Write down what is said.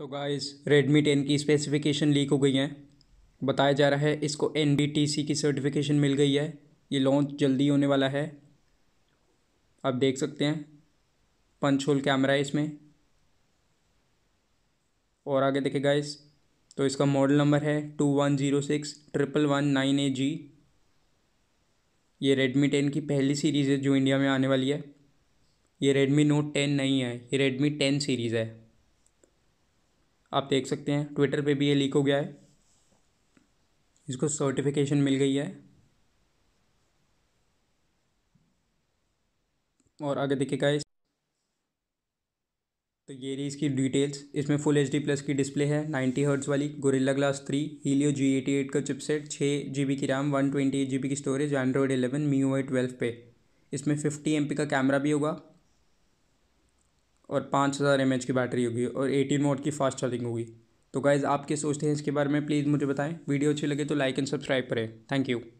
तो guys Redmi 10 की specification leak हो गई हैं बताया जा रहा है इसको एन की सर्टिफिकेशन मिल गई है ये लॉन्च जल्दी होने वाला है आप देख सकते हैं पंच होल कैमरा है इसमें और आगे देखें गाइस तो इसका मॉडल नंबर है two one zero six triple one nine A G ये रेडमी टेन की पहली सीरीज़ है जो इंडिया में आने वाली है ये रेडमी नोट टेन नहीं है ये रेडमी टेन सीरीज़ है आप देख सकते हैं ट्विटर पे भी ये लीक हो गया है इसको सर्टिफिकेशन मिल गई है और आगे देखिएगा इस तो ये रही इसकी डिटेल्स इसमें फुल एच डी प्लस की डिस्प्ले है नाइन्टी हर्ट्स वाली Gorilla Glass three Helio G eighty eight का चिपसेट छः जी बी की RAM one twenty eight G B की storage Android eleven MIUI twelve पे इसमें फिफ्टी एम पी का कैमरा भी होगा और पाँच हज़ार एम की बैटरी होगी और एटीन मोड की फास्ट चार्जिंग होगी तो गाइज़ आप क्या सोचते हैं इसके बारे में प्लीज़ मुझे बताएं वीडियो अच्छी लगे तो लाइक एंड सब्सक्राइब करें थैंक यू